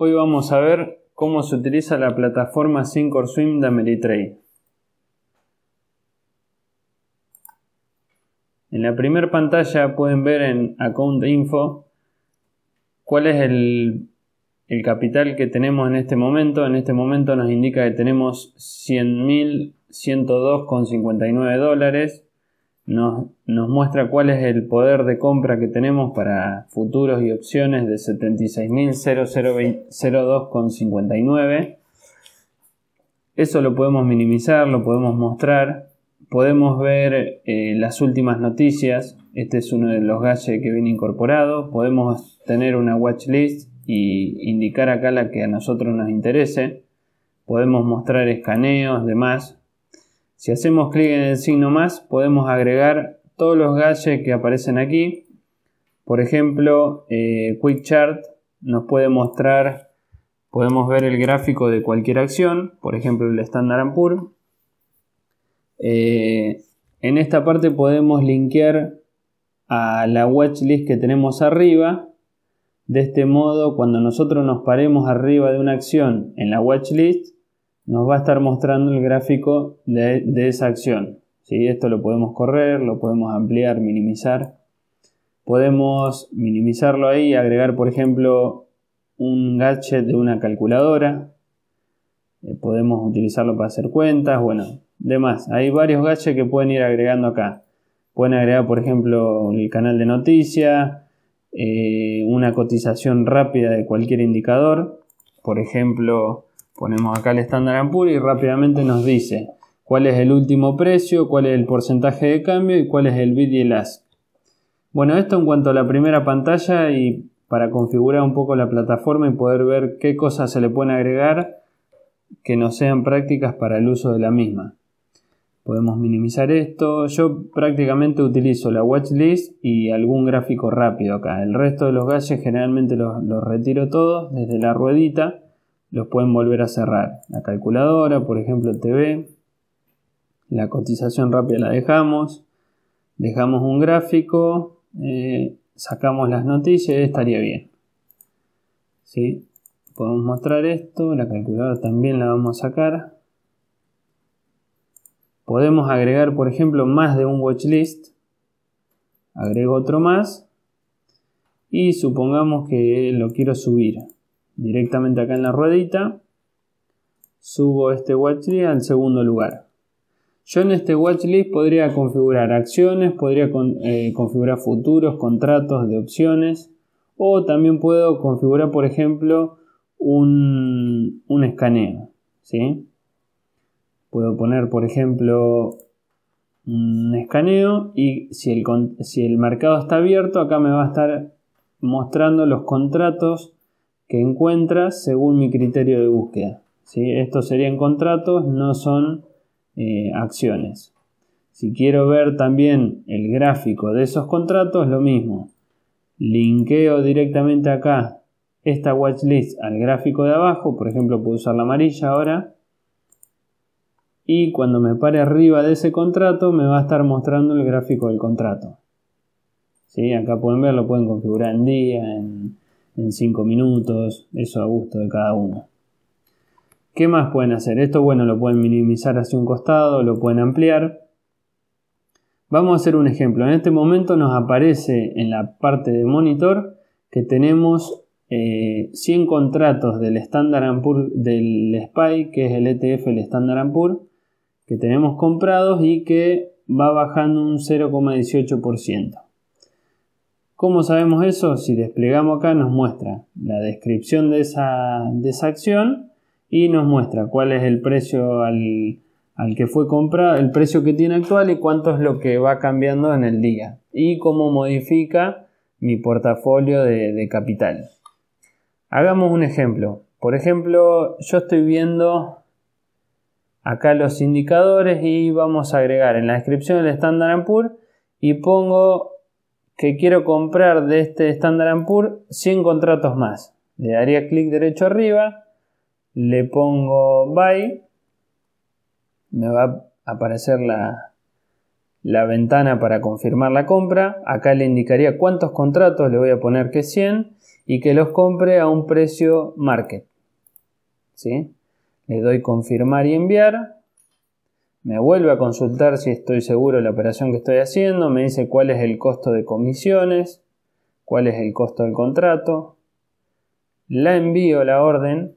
Hoy vamos a ver cómo se utiliza la plataforma Swim de Ameritrade. En la primera pantalla pueden ver en Account Info cuál es el, el, capital que tenemos en este momento. En este momento nos indica que tenemos 100.102,59 dólares nos, muestra cuál es el poder de compra que tenemos para futuros y opciones de 76.002,59. Eso lo podemos minimizar, lo podemos mostrar. Podemos ver eh, las últimas noticias. Este es uno de los gadgets que viene incorporado. Podemos tener una watch list y indicar acá la que a nosotros nos interese. Podemos mostrar escaneos, demás. Si hacemos clic en el signo más, podemos agregar todos los gadgets que aparecen aquí. Por ejemplo, eh, Quick Chart nos puede mostrar, podemos ver el gráfico de cualquier acción, por ejemplo el Standard ampur. Eh, en esta parte podemos linkear a la watchlist que tenemos arriba. De este modo, cuando nosotros nos paremos arriba de una acción en la watchlist, nos va a estar mostrando el gráfico de, esa acción. Si Esto lo podemos correr, lo podemos ampliar, minimizar. Podemos minimizarlo ahí, agregar por ejemplo un gadget de una calculadora. Eh, podemos utilizarlo para hacer cuentas, bueno, demás. Hay varios gadgets que pueden ir agregando acá. Pueden agregar por ejemplo el canal de noticias, eh, una cotización rápida de cualquier indicador. Por ejemplo, Ponemos acá el estándar Poor's y rápidamente nos dice cuál es el último precio, cuál es el porcentaje de cambio y cuál es el bid y el ask. Bueno, esto en cuanto a la primera pantalla y para configurar un poco la plataforma y poder ver qué cosas se le pueden agregar que no sean prácticas para el uso de la misma. Podemos minimizar esto. Yo prácticamente utilizo la watchlist y algún gráfico rápido acá. El resto de los gadgets generalmente los retiro todos desde la ruedita los pueden volver a cerrar. La calculadora, por ejemplo, TV. La cotización rápida la dejamos. Dejamos un gráfico. Eh, sacamos las noticias. Estaría bien. si Podemos mostrar esto. La calculadora también la vamos a sacar. Podemos agregar, por ejemplo, más de un watchlist. Agrego otro más. Y supongamos que lo quiero subir directamente acá en la ruedita, subo este watchlist al segundo lugar. Yo en este watchlist podría configurar acciones, podría eh, configurar futuros, contratos de opciones o también puedo configurar, por ejemplo, un, escaneo. ¿sí? Puedo poner, por ejemplo, un escaneo y si si el mercado está abierto, acá me va a estar mostrando los contratos que encuentras según mi criterio de búsqueda. ¿sí? Estos serían contratos, no son eh, acciones. Si quiero ver también el gráfico de esos contratos, lo mismo. Linkeo directamente acá esta watchlist al gráfico de abajo, por ejemplo puedo usar la amarilla ahora. Y cuando me pare arriba de ese contrato me va a estar mostrando el gráfico del contrato. ¿Sí? Acá pueden ver, lo pueden configurar en día, en, en 5 minutos, eso a gusto de cada uno. ¿Qué más pueden hacer? Esto, bueno, lo pueden minimizar hacia un costado, lo pueden ampliar. Vamos a hacer un ejemplo. En este momento nos aparece en la parte de monitor que tenemos 100 eh, contratos del Standard Ampur del SPY, que es el ETF, el Standard Ampur, que tenemos comprados y que va bajando un 0,18%. ¿Cómo sabemos eso? Si desplegamos acá nos muestra la descripción de esa, esa acción y nos muestra cuál es el precio al, que fue comprado, el precio que tiene actual y cuánto es lo que va cambiando en el día y cómo modifica mi portafolio de, de capital. Hagamos un ejemplo. Por ejemplo, yo estoy viendo acá los indicadores y vamos a agregar en la descripción el Standard Poor's y pongo que quiero comprar de este Standard Poor's 100 contratos más. Le daría clic derecho arriba, le pongo buy, me va a aparecer la, ventana para confirmar la compra. Acá le indicaría cuántos contratos, le voy a poner que 100 y que los compre a un precio market. ¿Sí? Le doy confirmar y enviar me vuelve a consultar si estoy seguro de la operación que estoy haciendo, me dice cuál es el costo de comisiones, cuál es el costo del contrato, la envío la orden,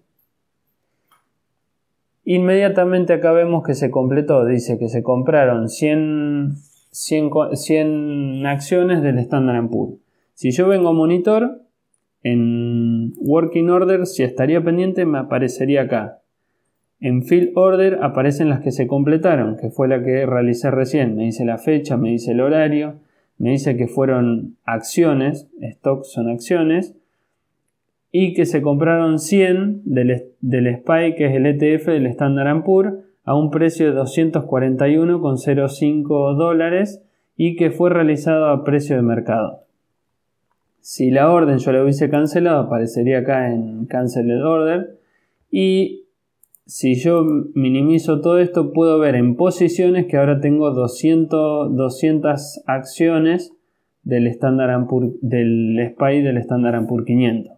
inmediatamente acá vemos que se completó, dice que se compraron 100, 100, acciones del Standard Poor's. Si yo vengo a monitor, en Working Order, si estaría pendiente, me aparecería acá. En fill order aparecen las que se completaron, que fue la que realicé recién. Me dice la fecha, me dice el horario, me dice que fueron acciones, stocks son acciones, y que se compraron 100 del, del SPY, que es el ETF del Standard Poor, a un precio de 241,05 dólares y que fue realizado a precio de mercado. Si la orden yo la hubiese cancelado, aparecería acá en Cancel Order. Y si yo minimizo todo esto, puedo ver en posiciones que ahora tengo 200, 200 acciones del estándar del SPY del estándar Ampur 500.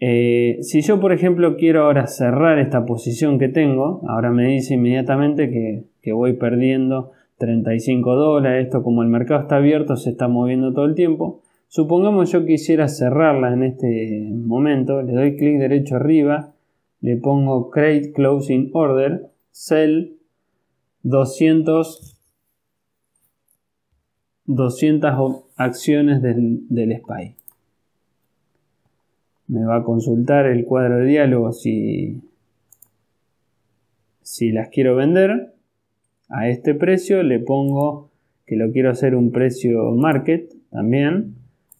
Eh, si yo, por ejemplo, quiero ahora cerrar esta posición que tengo, ahora me dice inmediatamente que, que voy perdiendo 35 dólares, esto como el mercado está abierto, se está moviendo todo el tiempo. Supongamos yo quisiera cerrarla en este momento, le doy clic derecho arriba, le pongo create closing order, sell 200, 200 acciones del, spy. Me va a consultar el cuadro de diálogo si, si las quiero vender a este precio. Le pongo que lo quiero hacer un precio market también.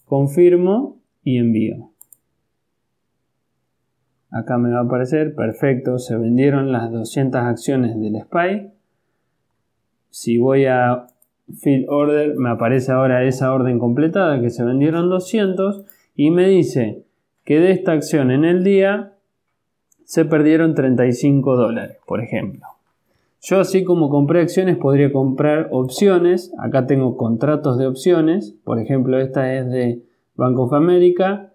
Confirmo y envío. Acá me va a aparecer, perfecto, se vendieron las 200 acciones del SPY. Si voy a Fill Order, me aparece ahora esa orden completada que se vendieron 200 y me dice que de esta acción en el día se perdieron 35 dólares, por ejemplo. Yo así como compré acciones podría comprar opciones. Acá tengo contratos de opciones. Por ejemplo, esta es de Bank of America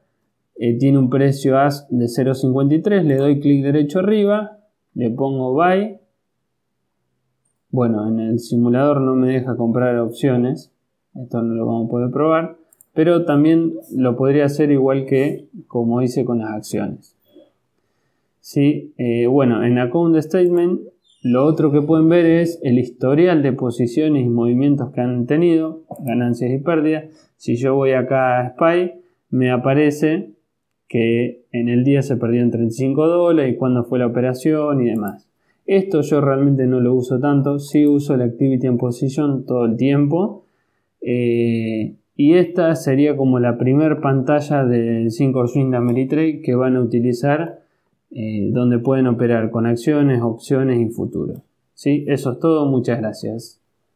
eh, tiene un precio AS de 0.53, le doy clic derecho arriba, le pongo buy. Bueno, en el simulador no me deja comprar opciones, esto no lo vamos a poder probar, pero también lo podría hacer igual que como hice con las acciones. Sí, eh, bueno, en Account Statement lo otro que pueden ver es el historial de posiciones y movimientos que han tenido, ganancias y pérdidas. Si yo voy acá a Spy, me aparece que en el día se perdieron 35 dólares y cuándo fue la operación y demás. Esto yo realmente no lo uso tanto, sí uso el Activity and Position todo el tiempo. Eh, y esta sería como la primer pantalla del 5 Swing de Ameritrade que van a utilizar eh, donde pueden operar con acciones, opciones y futuros. ¿Sí? Eso es todo, muchas gracias.